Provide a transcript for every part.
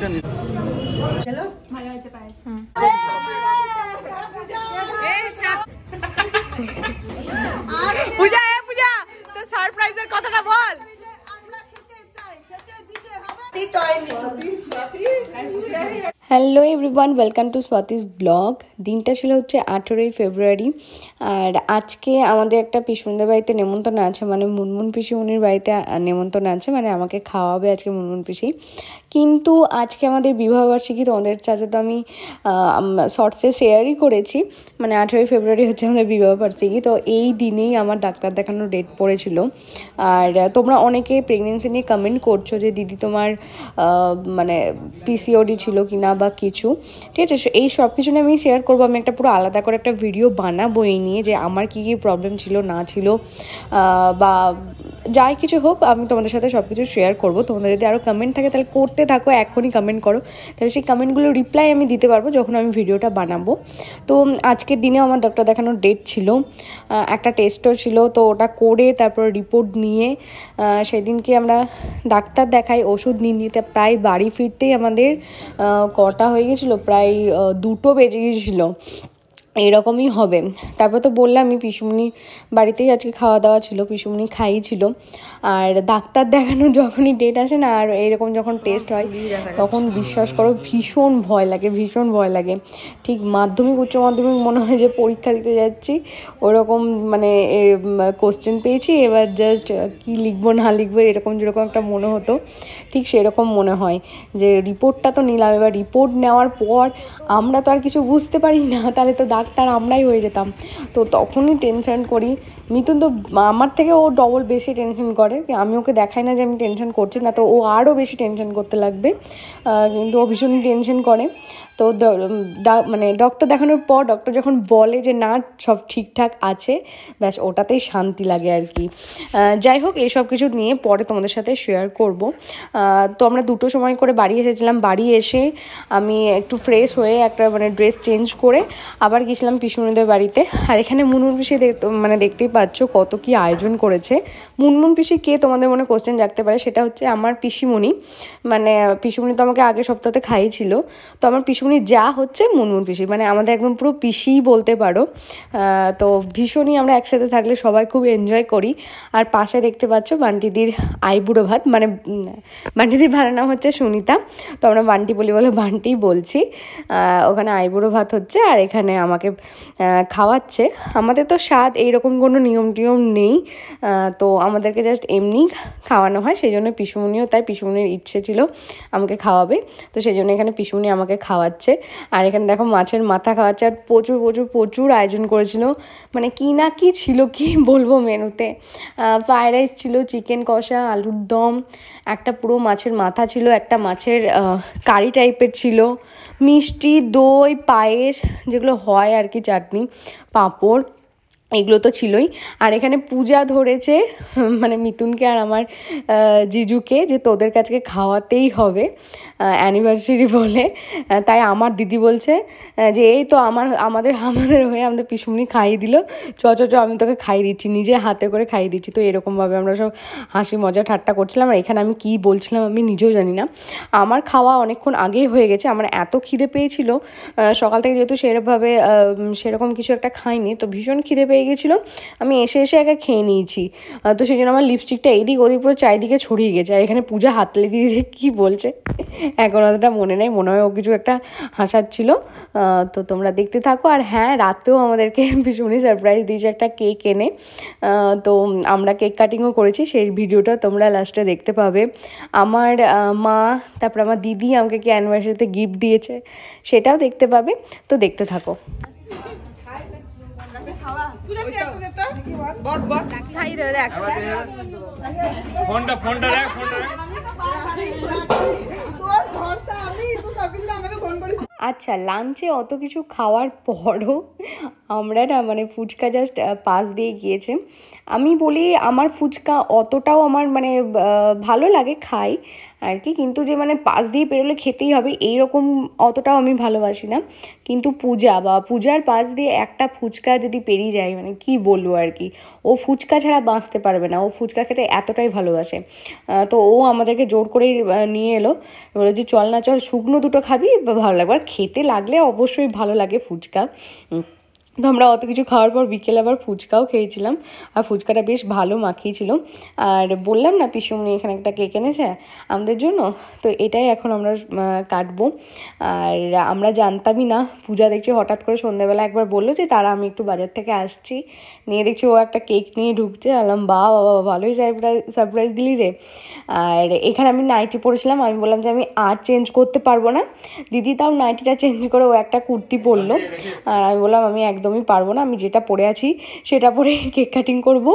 Hello ভালো হয়েছে পূজা এ পূজা তো সারপ্রাইজের কথাটা বল hello everyone welcome to Swati's vlog দিনটা ছিল হচ্ছে আঠেরোই ফেব্রুয়ারি আর আজকে আমাদের একটা পিসুনদের বাড়িতে নেমন্তন্ন আছে মানে মুনমুন পিসিমুনির বাড়িতে নেমন্তন্ন আছে মানে আমাকে খাওয়াবে আজকে মুনমুন পিসি কিন্তু আজকে আমাদের বিবাহবার্ষিকী তোমাদের চাচা তো আমি শর্টসে শেয়ারই করেছি মানে আঠেরোই ফেব্রুয়ারি হচ্ছে আমাদের বিবাহবার্ষিকী তো এই দিনেই আমার ডাক্তার দেখানোর ডেট পড়েছিল আর তোমরা অনেকে প্রেগনেন্সি নিয়ে কমেন্ট করছো যে দিদি তোমার মানে পিসিওডি ছিল কি না বা কিছু ঠিক আছে এই সব কিছু নিয়ে আমি শেয়ার করবো আমি একটা পুরো আলাদা করে একটা ভিডিও বানাবো এই নিয়ে যে আমার কী কী প্রবলেম ছিল না ছিল বা যাই কিছু হোক আমি তোমাদের সাথে সব কিছু শেয়ার করবো তোমাদের যদি আরও কমেন্ট থাকে তাহলে করতে থাকো এখনই কমেন্ট করো তাহলে সেই কমেন্টগুলো রিপ্লাই আমি দিতে পারবো যখন আমি ভিডিওটা বানাবো তো আজকের দিনে আমার ডক্টর দেখানোর ডেট ছিল একটা টেস্টও ছিল তো ওটা করে তারপর রিপোর্ট নিয়ে সেদিনকে আমরা ডাক্তার দেখাই ওষুধ নিয়ে নিতে প্রায় বাড়ি ফিরতেই আমাদের কটা হয়ে গেছিলো প্রায় দুটো বেজে গেছিলো এরকমই হবে তারপর তো বললাম আমি পিসুমনির বাড়িতেই আজকে খাওয়া দাওয়া ছিল পিসুমনি খাইয়েছিল আর ডাক্তার দেখানোর যখনই ডেট আসে না আর এরকম যখন টেস্ট হয় তখন বিশ্বাস করো ভীষণ ভয় লাগে ভীষণ ভয় লাগে ঠিক মাধ্যমিক উচ্চ মাধ্যমিক মনে হয় যে পরীক্ষা দিতে যাচ্ছি ওরকম মানে কোশ্চেন পেয়েছি এবার জাস্ট কি লিখবো না লিখবো এরকম যেরকম একটা মনে হতো ঠিক সেরকম মনে হয় যে রিপোর্টটা তো নিলাম এবার রিপোর্ট নেওয়ার পর আমরা তো আর কিছু বুঝতে পারি না তাহলে তো ডাক ডাক্তার আমরাই হয়ে যেতাম তো তখনই টেনশন করি মিথুন তো আমার থেকে ও ডবল বেশি টেনশন করে আমি ওকে দেখাই না যে আমি টেনশন করছি না তো ও আরও বেশি টেনশন করতে লাগবে কিন্তু ও ভীষণ টেনশন করে তো মানে ডক্টর দেখানোর পর ডক্টর যখন বলে যে না সব ঠিকঠাক আছে ব্যাস ওটাতেই শান্তি লাগে আর কি যাই হোক এইসব কিছু নিয়ে পরে তোমাদের সাথে শেয়ার করব তো আমরা দুটো সময় করে বাড়ি এসেছিলাম বাড়ি এসে আমি একটু ফ্রেশ হয়ে একটা মানে ড্রেস চেঞ্জ করে আবার গেছিলাম পিসুনুদের বাড়িতে আর এখানে মুনমুন পিসি মানে দেখতেই পাচ্ছ কত কি আয়োজন করেছে মুনমুন পিসি কে তোমাদের মনে কোশ্চেন রাখতে পারে সেটা হচ্ছে আমার পিসিমণি মানে পিসিমণি তো আমাকে আগের সপ্তাহতে খাইয়েছিল তো আমার পিসি দুষ্টুমণির যা হচ্ছে মুনমুন পিসি মানে আমাদের একদম পুরো পিসিই বলতে পারো তো ভীষণই আমরা একসাথে থাকলে সবাই খুব এনজয় করি আর পাশে দেখতে পাচ্ছ বান্টিদির আইবুড়ো ভাত মানে বান্টিদির ভাড়া নাম হচ্ছে সুনিতা তো আমরা বান্টি বলি বলে বান্টি বলছি ওখানে আইবুড়ো ভাত হচ্ছে আর এখানে আমাকে খাওয়াচ্ছে আমাদের তো স্বাদ এইরকম কোনো নিয়ম টিয়ম নেই তো আমাদেরকে জাস্ট এমনি খাওয়ানো হয় সেই জন্য পিসুমনিও তাই পিসুমনির ইচ্ছে ছিল আমাকে খাওয়াবে তো সেই জন্য এখানে পিসুমনি আমাকে খাওয়া খাওয়াচ্ছে আর এখানে দেখো মাছের মাথা খাওয়াচ্ছে আর প্রচুর প্রচুর প্রচুর আয়োজন করেছিল মানে কি না কি ছিল কি বলবো মেনুতে ফ্রায়েড রাইস ছিল চিকেন কষা আলুর দম একটা পুরো মাছের মাথা ছিল একটা মাছের কারি টাইপের ছিল মিষ্টি দই পায়েস যেগুলো হয় আর কি চাটনি পাঁপড় এগুলো তো ছিলই আর এখানে পূজা ধরেছে মানে মিতুনকে আর আমার জিজুকে যে তোদের কাছে খাওয়াতেই হবে অ্যানিভার্সারি বলে তাই আমার দিদি বলছে যে এই তো আমার আমাদের আমাদের হয়ে আমাদের পিসুমনি খাইয়ে দিল চ চ চ আমি তোকে খাইয়ে দিচ্ছি নিজে হাতে করে খাইয়ে দিচ্ছি তো এরকমভাবে আমরা সব হাসি মজা ঠাট্টা করছিলাম আর এখানে আমি কি বলছিলাম আমি নিজেও জানি না আমার খাওয়া অনেকক্ষণ আগেই হয়ে গেছে আমার এত খিদে পেয়েছিল সকাল থেকে যেহেতু সেরকমভাবে সেরকম কিছু একটা খাইনি তো ভীষণ খিদে পেয়ে হয়ে গেছিলো আমি এসে এসে একা খেয়ে নিয়েছি তো সেই জন্য আমার লিপস্টিকটা এদিক ওদিক পুরো চারিদিকে ছড়িয়ে গেছে আর এখানে পূজা হাতলে দিয়ে কী বলছে এখন অতটা মনে নেই মনে হয় ও কিছু একটা হাসাচ্ছিল তো তোমরা দেখতে থাকো আর হ্যাঁ রাতেও আমাদেরকে ভীষণই সারপ্রাইজ দিয়েছে একটা কেক এনে তো আমরা কেক কাটিংও করেছি সেই ভিডিওটা তোমরা লাস্টে দেখতে পাবে আমার মা তারপর আমার দিদি আমাকে কি অ্যানিভার্সারিতে গিফট দিয়েছে সেটাও দেখতে পাবে তো দেখতে থাকো বস বস খাই দে দেখ ফোনটা ফোনটা রাখ ফোনটা আচ্ছা লাঞ্চে অত কিছু খাওয়ার পরও আমরা না মানে ফুচকা জাস্ট পাশ দিয়ে গিয়েছে আমি বলি আমার ফুচকা অতটাও আমার মানে ভালো লাগে খাই আর কি কিন্তু যে মানে পাশ দিয়ে পেরোলে খেতেই হবে এই রকম অতটাও আমি ভালোবাসি না কিন্তু পূজা বা পূজার পাশ দিয়ে একটা ফুচকা যদি পেরিয়ে যায় মানে কি বলবো আর কি ও ফুচকা ছাড়া বাঁচতে পারবে না ও ফুচকা খেতে এতটাই ভালোবাসে তো ও আমাদেরকে জোর করেই নিয়ে এলো বলে যে চল না চল শুকনো দুটো খাবি ভালো লাগবে আর খেতে লাগলে অবশ্যই ভালো লাগে ফুচকা তো আমরা অত কিছু খাওয়ার পর বিকেলে আবার ফুচকাও খেয়েছিলাম আর ফুচকাটা বেশ ভালো মাখিয়েছিল আর বললাম না পিসুমনি এখানে একটা কেক এনেছে আমাদের জন্য তো এটাই এখন আমরা কাটবো আর আমরা জানতামই না পূজা দেখছি হঠাৎ করে সন্ধ্যাবেলা একবার বললো যে তারা আমি একটু বাজার থেকে আসছি নিয়ে দেখছি ও একটা কেক নিয়ে ঢুকছে আলাম বা বাবা ভালোই সারপ্রাইজ সারপ্রাইজ দিলি রে আর এখানে আমি নাইটি পরেছিলাম আমি বললাম যে আমি আর চেঞ্জ করতে পারবো না দিদি তাও নাইটিটা চেঞ্জ করে ও একটা কুর্তি পরলো আর আমি বললাম আমি একদম একদমই পারবো না আমি যেটা পরে আছি সেটা পরে কেক কাটিং করব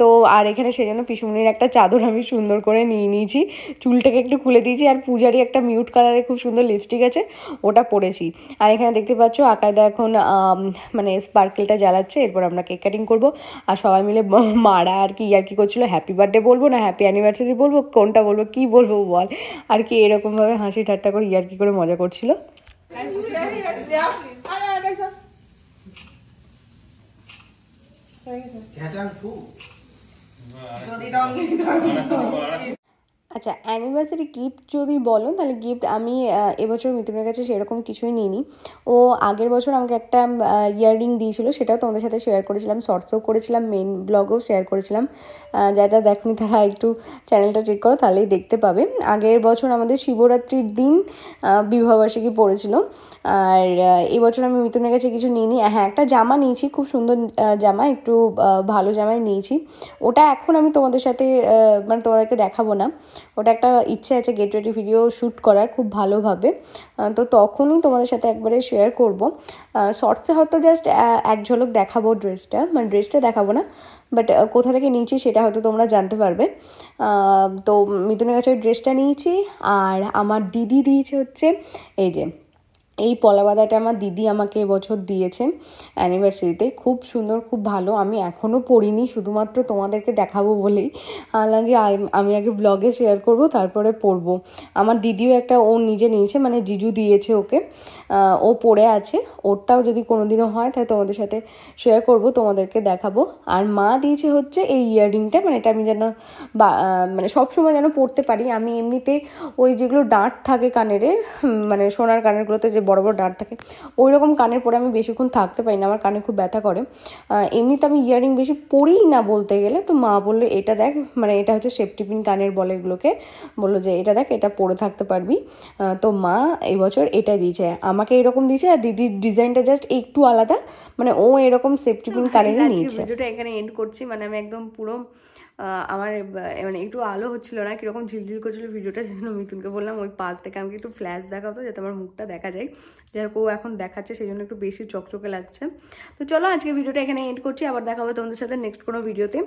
তো আর এখানে সেই জন্য পিসুমনির একটা চাদর আমি সুন্দর করে নিয়ে নিয়েছি চুলটাকে একটু খুলে দিয়েছি আর পূজারই একটা মিউট কালারের খুব সুন্দর লিপস্টিক আছে ওটা পরেছি আর এখানে দেখতে পাচ্ছ আকায়দা এখন মানে স্পার্কেলটা জ্বালাচ্ছে এরপর আমরা কেক কাটিং করব আর সবাই মিলে মারা আর কি আর কি করছিলো হ্যাপি বার্থডে বলবো না হ্যাপি অ্যানিভার্সারি বলবো কোনটা বলবো কি বলবো বল আর কি এরকমভাবে হাসি ঠাট্টা করে ইয়ার কি করে মজা করছিল 대장 국. 음, 이거 니랑 네 니랑. আচ্ছা অ্যানিভার্সারি গিফট যদি বলো তাহলে গিফট আমি এবছর মিথুনের কাছে সেরকম কিছুই নিইনি ও আগের বছর আমাকে একটা ইয়াররিং দিয়েছিল সেটাও তোমাদের সাথে শেয়ার করেছিলাম শর্টসও করেছিলাম মেন ব্লগও শেয়ার করেছিলাম যা যা দেখনি তারা একটু চ্যানেলটা চেক করো তাহলেই দেখতে পাবে আগের বছর আমাদের শিবরাত্রির দিন বিবাহবার্ষিকী পড়েছিল আর এবছর আমি মিথুনের কাছে কিছু নিইনি হ্যাঁ একটা জামা নিয়েছি খুব সুন্দর জামা একটু ভালো জামাই নিয়েছি ওটা এখন আমি তোমাদের সাথে মানে তোমাদেরকে দেখাবো না ওটা একটা ইচ্ছে আছে গেট রেডি ভিডিও শ্যুট করার খুব ভালোভাবে তো তখনই তোমাদের সাথে একবারে শেয়ার করব শর্টসে হয়তো জাস্ট এক ঝলক দেখাবো ড্রেসটা মানে ড্রেসটা দেখাবো না বাট কোথা থেকে নিয়েছি সেটা হয়তো তোমরা জানতে পারবে তো মিতুনের কাছে ড্রেসটা নিয়েছি আর আমার দিদি দিয়েছে হচ্ছে এই যে এই পলাবাদাটা আমার দিদি আমাকে এবছর দিয়েছেন অ্যানিভার্সারিতে খুব সুন্দর খুব ভালো আমি এখনও পড়িনি শুধুমাত্র তোমাদেরকে দেখাবো বলেই আনলাম যে আমি আগে ব্লগে শেয়ার করব তারপরে পড়ব আমার দিদিও একটা ও নিজে নিয়েছে মানে জিজু দিয়েছে ওকে ও পড়ে আছে ওরটাও যদি কোনো দিনও হয় তাহলে তোমাদের সাথে শেয়ার করব তোমাদেরকে দেখাবো আর মা দিয়েছে হচ্ছে এই ইয়াররিংটা মানে এটা আমি যেন বা মানে সবসময় যেন পড়তে পারি আমি এমনিতে ওই যেগুলো ডাঁট থাকে কানের মানে সোনার কানেরগুলোতে যে বড় বড় ডাঁট থাকে ওই রকম কানের পরে আমি বেশিক্ষণ থাকতে পারি না আমার কানে খুব ব্যথা করে এমনিতে আমি ইয়ারিং বেশি পরিই না বলতে গেলে তো মা বললো এটা দেখ মানে এটা হচ্ছে সেফটিপিন কানের বলে এগুলোকে বললো যে এটা দেখ এটা পরে থাকতে পারবি তো মা এবছর এটা দিয়েছে আমাকে এরকম দিয়েছে আর দিদির ডিজাইনটা জাস্ট একটু আলাদা মানে ও এরকম সেফটিপিন হ্যাঁ, কানের নিয়েছে এখানে এন্ড করছি মানে আমি একদম পুরো আমার মানে একটু আলো হচ্ছিল না কীরকম ঝিলঝিল করছিল ভিডিওটা সেজন্য মিথুনকে বললাম ওই পাশ থেকে আমাকে একটু ফ্ল্যাশ দেখাতো যাতে আমার মুখটা দেখা যায় যাই হোক ও এখন দেখাচ্ছে সেই জন্য একটু বেশি চকচকে লাগছে তো চলো আজকে ভিডিওটা এখানে এন্ড করছি আবার দেখা হবে তোমাদের সাথে নেক্সট কোনো ভিডিওতে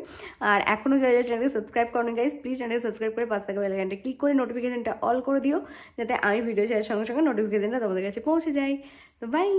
আর এখনও যারা যারা চ্যানেলকে সাবস্ক্রাইব করেন গাইজ প্লিজ চ্যানেলকে সাবস্ক্রাইব করে পাশ থাকা বেলাকানটা ক্লিক করে নোটিফিকেশানটা অল করে দিও যাতে আমি ভিডিও শেয়ার সঙ্গে সঙ্গে নোটিফিকেশানটা তোমাদের কাছে পৌঁছে যাই তো বাই